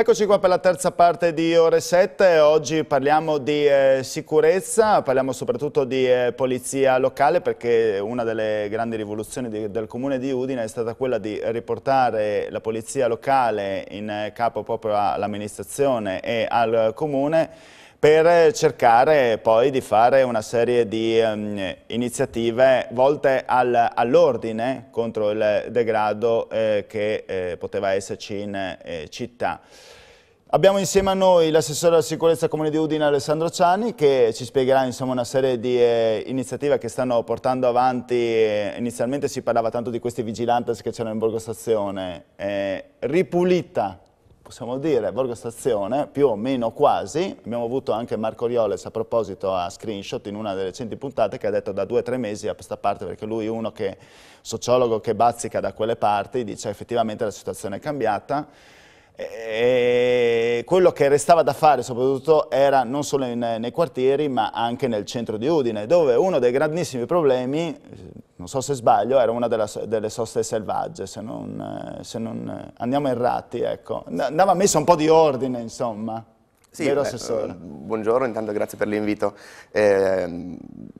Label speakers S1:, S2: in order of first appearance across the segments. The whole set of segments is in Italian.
S1: Eccoci qua per la terza parte di ore 7, oggi parliamo di eh, sicurezza, parliamo soprattutto di eh, polizia locale perché una delle grandi rivoluzioni di, del comune di Udine è stata quella di riportare la polizia locale in eh, capo proprio all'amministrazione e al eh, comune per eh, cercare poi di fare una serie di um, iniziative volte al, all'ordine contro il degrado eh, che eh, poteva esserci in eh, città. Abbiamo insieme a noi l'assessore della sicurezza comune di Udine Alessandro Ciani che ci spiegherà insomma, una serie di eh, iniziative che stanno portando avanti, eh, inizialmente si parlava tanto di questi vigilantes che c'erano in Borgo Stazione, ripulita possiamo dire, Borgo Stazione, più o meno quasi, abbiamo avuto anche Marco Rioles a proposito a screenshot in una delle recenti puntate che ha detto da due o tre mesi a questa parte, perché lui è uno che, sociologo che bazzica da quelle parti, dice effettivamente la situazione è cambiata, e eh, quello che restava da fare soprattutto era non solo in, nei quartieri ma anche nel centro di Udine dove uno dei grandissimi problemi, eh, non so se sbaglio, era una della, delle soste selvagge se non, eh, se non andiamo errati ecco. andava messo un po' di ordine insomma sì, Vero, eh,
S2: buongiorno, intanto grazie per l'invito. Eh,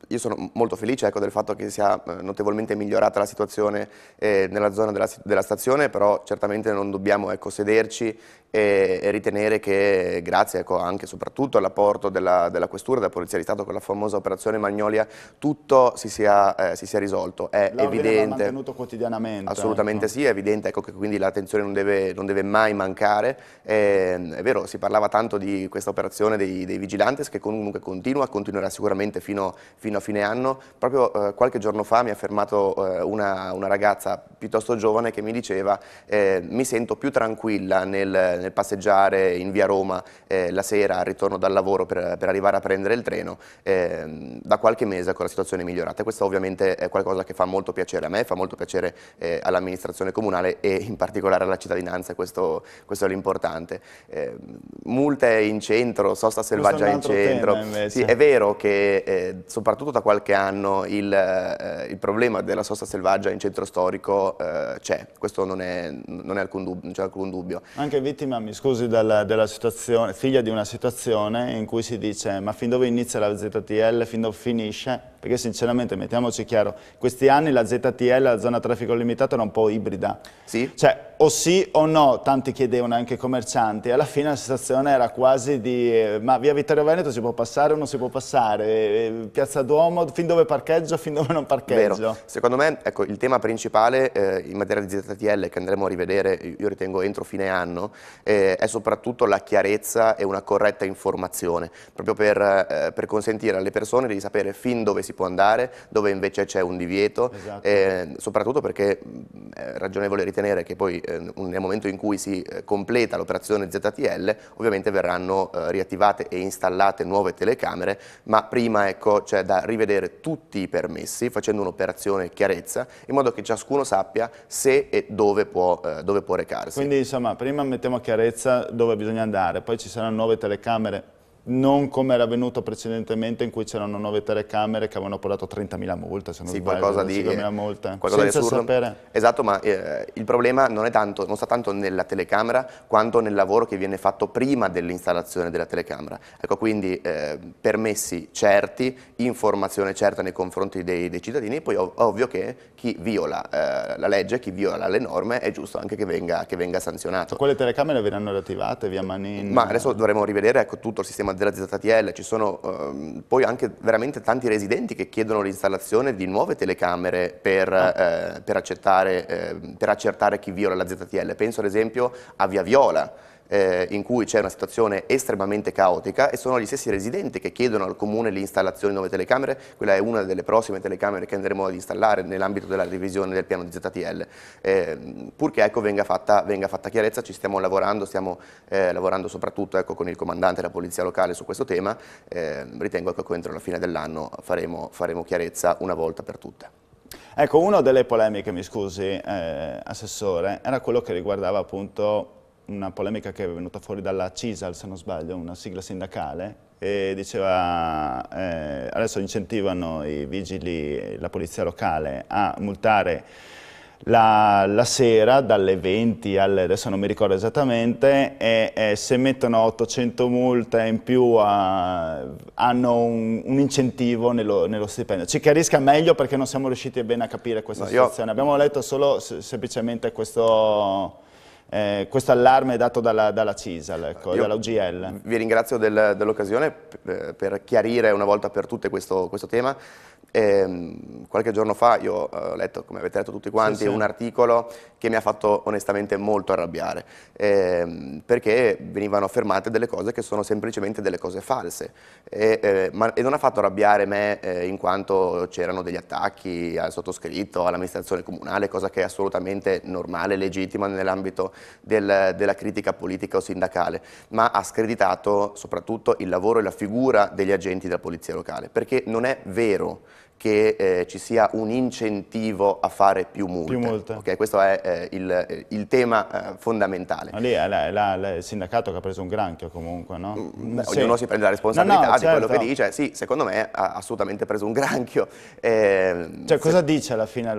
S2: io sono molto felice ecco, del fatto che sia eh, notevolmente migliorata la situazione eh, nella zona della, della, stazione, però certamente non dobbiamo ecco, sederci e, e ritenere che grazie ecco, anche e soprattutto all'apporto della, della, Questura, della Polizia di Stato con la famosa operazione Magnolia, tutto si sia, eh, si sia risolto. È evidente... mantenuto
S1: quotidianamente. Assolutamente
S2: ecco. sì, è evidente ecco, che quindi l'attenzione non deve, non deve, mai mancare. Eh, è vero, si parlava tanto di questa operazione dei, dei vigilantes che comunque continua, continuerà sicuramente fino, fino a fine anno. Proprio eh, qualche giorno fa mi ha fermato eh, una, una, ragazza piuttosto giovane che mi diceva eh, mi sento più tranquilla nel nel passeggiare in via Roma eh, la sera al ritorno dal lavoro per, per, arrivare a prendere il treno, eh, da qualche mese con la situazione è migliorata. Questo ovviamente è qualcosa che fa molto piacere a me, fa molto piacere eh, all'amministrazione comunale e in particolare alla cittadinanza, questo, questo è l'importante. Ehm, multe in centro, sosta selvaggia in centro. Sì, è vero che eh, soprattutto da qualche anno il, eh, il, problema della sosta selvaggia in centro storico eh, c'è, questo non, è, non, è alcun non c'è alcun dubbio.
S1: Anche vittime vittima, mi scusi, della, della situazione, figlia di una situazione in cui si dice ma fin dove inizia la ZTL, fin dove finisce, perché sinceramente, mettiamoci chiaro, questi anni la ZTL, la zona traffico limitato, era un po' ibrida. Sì. Cioè, o sì o no, tanti chiedevano anche i commercianti, alla fine la situazione era quasi di, eh, ma via Vittorio Veneto si può passare o non si può passare, eh, eh, Piazza Duomo, fin dove parcheggio, fin dove non parcheggio. Vero.
S2: Secondo me, ecco, il tema principale eh, in materia di ZTL, che andremo a rivedere, io ritengo entro fine anno, è soprattutto la chiarezza e una corretta informazione, proprio per, per consentire alle persone di sapere fin dove si si può andare, dove invece c'è un divieto, esatto. eh, soprattutto perché mm, è ragionevole ritenere che poi eh, nel momento in cui si eh, completa l'operazione ZTL ovviamente verranno eh, riattivate e installate nuove telecamere, ma prima ecco, c'è da rivedere tutti i permessi facendo un'operazione chiarezza in modo che ciascuno sappia se e dove può, eh, dove può recarsi. Quindi
S1: insomma prima mettiamo a chiarezza dove bisogna andare, poi ci saranno nuove telecamere non come era avvenuto precedentemente in cui c'erano nove telecamere che avevano portato 30.000 multe, se non sì, sbaglio, qualcosa di, eh, multe, qualcosa senza sapere.
S2: Esatto, ma eh, il problema non, tanto, non, sta tanto nella telecamera quanto nel lavoro che viene fatto prima dell'installazione della telecamera. Ecco, quindi eh, permessi certi, informazione certa nei confronti dei, dei cittadini, poi ov ovvio che chi viola eh, la legge, chi viola le norme, è giusto anche che venga, che venga sanzionato. Cioè,
S1: quelle telecamere verranno riattivate via Manin? Ma adesso
S2: dovremo rivedere ecco, tutto il sistema della ZTL, ci sono ehm, poi anche veramente tanti residenti che chiedono l'installazione di nuove telecamere per, ah. eh, per, accettare, eh, per accertare chi viola la ZTL. Penso ad esempio a Via Viola, eh, in cui c'è una situazione estremamente caotica e sono gli stessi residenti che chiedono al comune l'installazione di nuove telecamere, quella è una delle prossime telecamere che andremo ad installare nell'ambito della revisione del piano di ZTL, eh, purché ecco, venga, fatta, venga, fatta, chiarezza, ci stiamo lavorando, stiamo eh, lavorando soprattutto ecco, con il comandante della polizia locale su questo tema, ehm, ritengo ecco, che entro la fine dell'anno faremo, faremo chiarezza una volta per tutte.
S1: Ecco, una delle polemiche, mi scusi, eh, Assessore, era quello che riguardava appunto una polemica che è venuta fuori dalla CISAL, se non sbaglio, una sigla sindacale, e diceva eh, adesso incentivano i vigili, la polizia locale a multare la, la, sera dalle 20 alle, adesso non mi ricordo esattamente, e, e se mettono 800 multe in più a, hanno un, un incentivo nello, nello, stipendio. Ci chiarisca meglio perché non siamo riusciti bene a capire questa no, situazione, io... abbiamo letto solo semplicemente questo eh, questo allarme dato dalla, dalla CISAL, ecco, dall'UGL. Vi ringrazio
S2: del, dell'occasione eh, per chiarire una volta per tutte questo, questo tema. E, ehm, qualche giorno fa io eh, ho letto, come avete letto tutti quanti, sì, sì. un articolo che mi ha fatto onestamente molto arrabbiare, eh, perché venivano affermate delle cose che sono semplicemente delle cose false. E, eh, ma, e non ha fatto arrabbiare me eh, in quanto c'erano degli attacchi al sottoscritto, all'amministrazione comunale, cosa che è assolutamente normale, legittima nell'ambito del, della critica politica o sindacale, ma ha screditato soprattutto il lavoro e la figura degli agenti della polizia locale, perché non è vero che eh, ci sia un incentivo a fare più multe. Più multe. Okay? Questo è eh, il, eh, il, tema eh, fondamentale.
S1: Ma lì è, la, è, la, il sindacato che ha preso un granchio comunque, no? Mm, beh, sì. Ognuno si prende la responsabilità no, no, di certo. quello che
S2: certo. dice. Sì, secondo me ha assolutamente preso un granchio. Ehm, cioè, se...
S1: cosa dice alla fine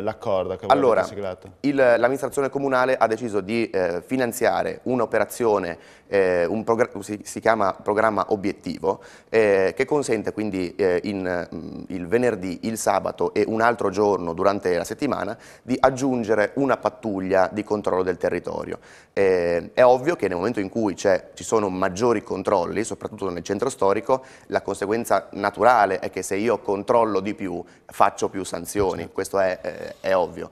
S1: l'accordo che allora, siglato?
S2: Allora, l'amministrazione comunale ha deciso di eh, finanziare un'operazione, eh, un si, si, chiama programma obiettivo, che consente quindi in, mm, il 20 venerdì, il sabato e un altro giorno durante la settimana di aggiungere una pattuglia di controllo del territorio. Eh, è ovvio che nel momento in cui ci sono maggiori controlli, soprattutto nel centro storico, la conseguenza naturale è che se io controllo di più faccio più sanzioni, sì. Certo. questo è, eh, è ovvio.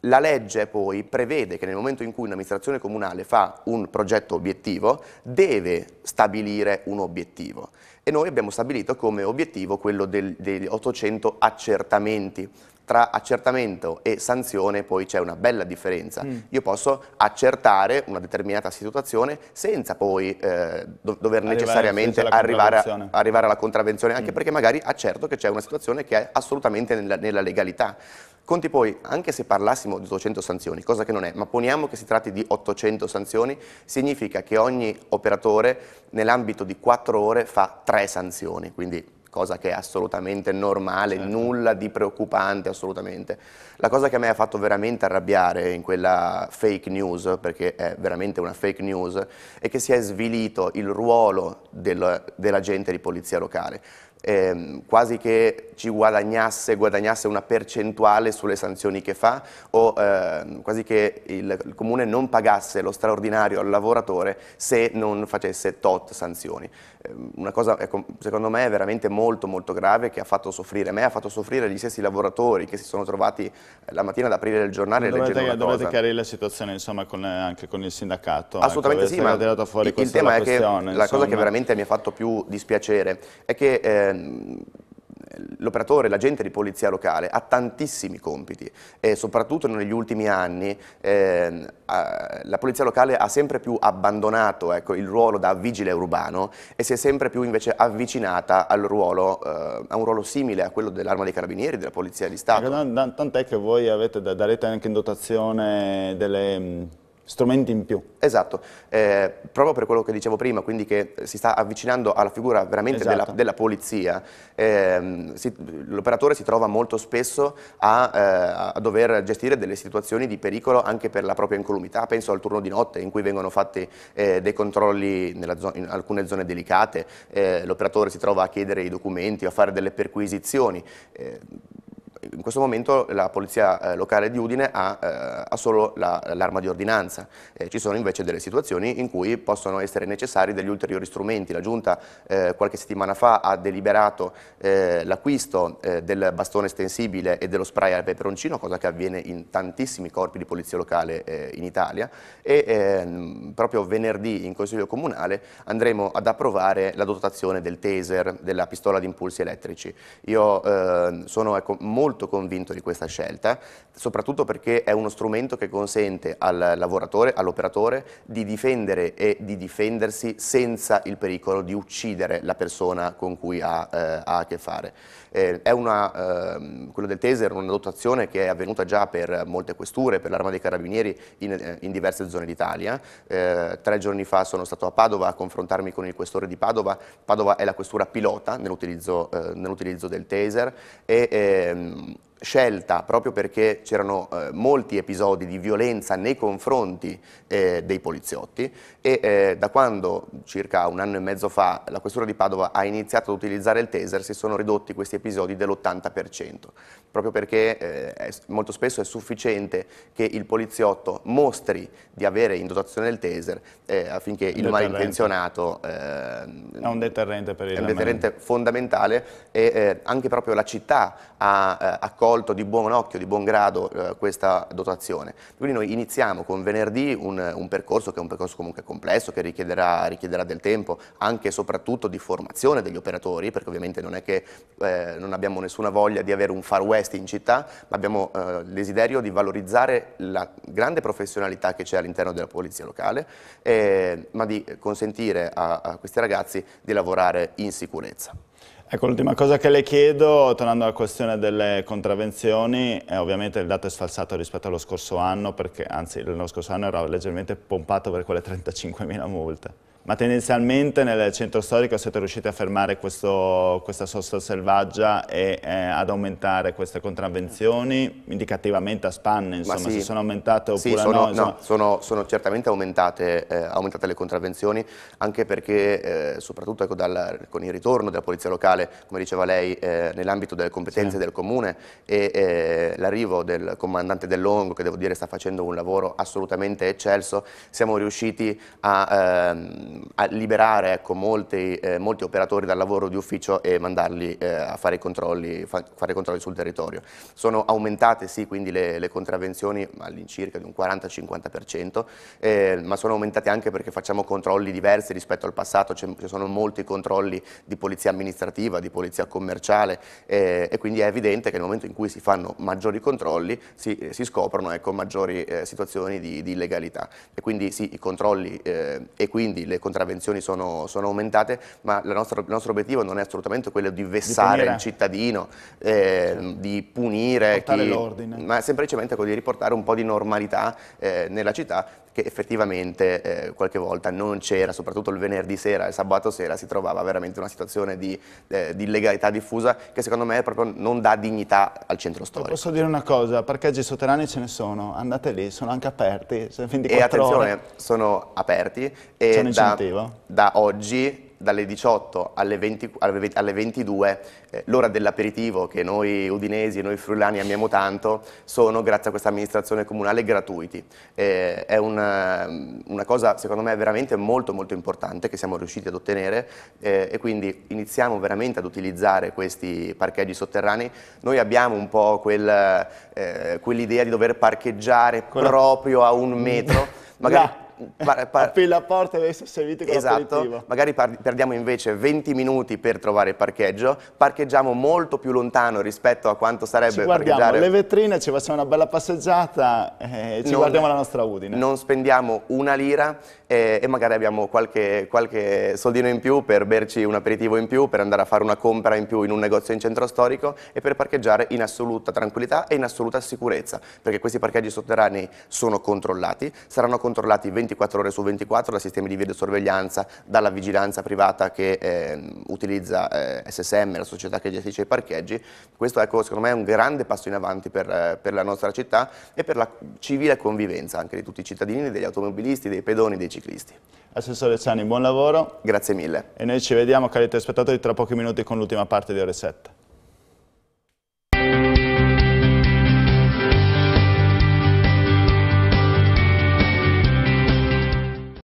S2: La legge poi prevede che nel momento in cui un'amministrazione comunale fa un progetto obiettivo, deve stabilire un obiettivo e noi abbiamo stabilito come obiettivo quello del, degli 800 accertamenti. Tra accertamento e sanzione poi c'è una bella differenza. Mm. Io posso accertare una determinata situazione senza poi eh, dover arrivare necessariamente arrivare, a, arrivare, alla contravvenzione, anche mm. perché magari accerto che c'è una situazione che è assolutamente nella, nella legalità. Conti poi, anche se parlassimo di 800 sanzioni, cosa che non è, ma poniamo che si tratti di 800 sanzioni, significa che ogni operatore nell'ambito di 4 ore fa 3 sanzioni, quindi cosa che è assolutamente normale, certo. nulla di preoccupante assolutamente. La cosa che a me ha fatto veramente arrabbiare in quella fake news, perché è veramente una fake news, è che si è svilito il ruolo del, dell'agente di polizia locale. Eh, quasi che ci guadagnasse, guadagnasse una percentuale sulle sanzioni che fa o eh, quasi che il, il, comune non pagasse lo straordinario al lavoratore se non facesse tot sanzioni. Eh, una cosa ecco, secondo me è veramente molto molto grave che ha fatto soffrire me, ha fatto soffrire gli stessi lavoratori che si sono trovati eh, la mattina ad aprire il giornale dovete, e leggendo Dovete chiarire
S1: la situazione insomma, con, anche con il sindacato. Ecco, Assolutamente sì, ma il, il tema è che la cosa che veramente mi
S2: ha fatto più dispiacere è che... Eh, l'operatore, l'agente di polizia locale ha tantissimi compiti e soprattutto negli ultimi anni eh, la polizia locale ha sempre più abbandonato ecco, il ruolo da vigile urbano e si è sempre più invece avvicinata ruolo, eh, a un ruolo simile a quello dell'arma dei carabinieri, della
S1: polizia di Stato. Ecco, tant'è che voi avete, darete anche in dotazione delle strumenti in più. Esatto, eh, proprio per quello che dicevo prima, quindi che si sta
S2: avvicinando alla figura veramente esatto. della, della, polizia, eh, l'operatore si trova molto spesso a, eh, a, dover gestire delle situazioni di pericolo anche per la propria incolumità, penso al turno di notte in cui vengono fatti eh, dei controlli zona, in alcune zone delicate, eh, l'operatore si trova a chiedere i documenti o a fare delle perquisizioni eh, in questo momento la polizia eh, locale di Udine ha, eh, ha solo l'arma la, di ordinanza, eh, ci sono invece delle situazioni in cui possono essere necessari degli ulteriori strumenti. La Giunta qualche settimana fa ha deliberato l'acquisto del bastone estensibile e dello spray al peperoncino, cosa che avviene in tantissimi corpi di polizia locale in Italia e ehm, proprio venerdì in Consiglio Comunale andremo ad approvare la dotazione del taser, della pistola di impulsi elettrici. Io eh, sono ecco, molto molto convinto di questa scelta, soprattutto perché è uno strumento che consente al lavoratore, all'operatore, di difendere e di difendersi senza il pericolo di uccidere la persona con cui ha, eh, ha a che fare. Eh, una, eh, quello del taser è una dotazione che è avvenuta già per molte questure, per l'Arma dei Carabinieri in, eh, in diverse zone d'Italia. Eh, tre giorni fa sono stato a Padova a confrontarmi con il questore di Padova. Padova è la questura pilota nell'utilizzo eh, nell del taser e ehm, um, scelta proprio perché c'erano eh, molti episodi di violenza nei confronti eh, dei poliziotti e eh, da quando circa un anno e mezzo fa la questura di Padova ha iniziato ad utilizzare il taser si sono ridotti questi episodi dell'80% proprio perché eh, è, molto spesso è sufficiente che il poliziotto mostri di avere in dotazione il taser eh, affinché il, il malintenzionato eh, è un
S1: deterrente per il è un deterrente
S2: fondamentale e anche proprio la città ha accolto accolto di buon occhio, di buon grado eh, questa dotazione. Quindi noi iniziamo con venerdì un, un, percorso che è un percorso comunque complesso, che richiederà, richiederà, del tempo, anche e soprattutto di formazione degli operatori, perché ovviamente non è che eh, non abbiamo nessuna voglia di avere un far west in città, ma abbiamo eh, il desiderio di valorizzare la grande professionalità che c'è all'interno della polizia locale, eh, ma di consentire a, a questi ragazzi di
S1: lavorare in sicurezza. Ecco, l'ultima cosa che le chiedo, tornando alla questione delle contravvenzioni, eh, ovviamente il dato è sfalsato rispetto allo scorso anno, perché anzi lo scorso anno era leggermente pompato per quelle 35.000 multe ma tendenzialmente nel centro storico siete riusciti a fermare questo, questa sosta selvaggia e eh, ad aumentare queste contravvenzioni, indicativamente a spanne, insomma, sì. se sono aumentate oppure sì, sono, no? Insomma... no
S2: sono, sono, certamente aumentate, eh, aumentate, le contravvenzioni, anche perché eh, soprattutto ecco, dal, con il ritorno della polizia locale, come diceva lei, eh, nell'ambito delle competenze sì. del comune e eh, l'arrivo del comandante Dell'Ongo, che devo dire sta facendo un lavoro assolutamente eccelso, siamo riusciti a... Ehm, liberare ecco, molti, eh, molti, operatori dal lavoro di ufficio e mandarli eh, a fare i controlli, fa, fare controlli, sul territorio. Sono aumentate sì quindi le, le contravvenzioni all'incirca di un 40-50%, eh, ma sono aumentate anche perché facciamo controlli diversi rispetto al passato, ci sono molti controlli di polizia amministrativa, di polizia commerciale eh, e quindi è evidente che nel momento in cui si fanno maggiori controlli si, eh, si scoprono ecco, maggiori eh, situazioni di, di illegalità e quindi sì, i controlli e quindi le contravvenzioni sono, sono aumentate, ma nostra, il nostro obiettivo non è assolutamente quello di vessare di il cittadino, eh, sì. Certo. di punire, chi, ma semplicemente quello di riportare un po' di normalità eh, nella città che effettivamente eh, qualche volta non c'era, soprattutto il venerdì sera e il sabato sera si trovava veramente una situazione di, eh, di, illegalità diffusa che secondo me proprio non dà dignità
S1: al centro storico. Posso dire una cosa, parcheggi sotterranei ce ne sono, andate lì, sono anche aperti, 24 E attenzione, ore.
S2: sono aperti e da, da oggi dalle 18 alle, 20, alle 22 eh, l'ora dell'aperitivo che noi udinesi e noi friulani amiamo tanto sono grazie a questa amministrazione comunale gratuiti. Eh, è una, ehm, una, cosa secondo me veramente molto molto importante che siamo riusciti ad ottenere eh, e quindi iniziamo veramente ad utilizzare questi parcheggi sotterranei. Noi abbiamo un po' quel, eh, quell'idea di dover parcheggiare Con proprio a un metro. magari
S1: par, par... apri la porta e vai servite con esatto.
S2: Magari par- perdiamo invece 20 minuti per trovare il parcheggio, parcheggiamo molto più lontano rispetto a quanto sarebbe ci guardiamo parcheggiare... le
S1: vetrine, ci facciamo una bella passeggiata e eh, ci non, guardiamo la
S2: nostra Udine. Non spendiamo una lira e, eh, e magari abbiamo qualche, qualche soldino in più per berci un aperitivo in più, per andare a fare una compra in più in un negozio in centro storico e per parcheggiare in assoluta tranquillità e in assoluta sicurezza, perché questi parcheggi sotterranei sono controllati, saranno controllati 24 24 ore su 24 da sistemi di videosorveglianza, dalla vigilanza privata che eh, utilizza eh, SSM, la società che gestisce i parcheggi. Questo ecco, secondo me è un grande passo in avanti per, eh, per, la nostra città e per la civile convivenza anche di tutti i cittadini,
S1: degli automobilisti, dei pedoni, dei ciclisti. Assessore Ciani, buon lavoro. Grazie mille. E noi ci vediamo, cari telespettatori, tra pochi minuti con l'ultima parte di ore 7.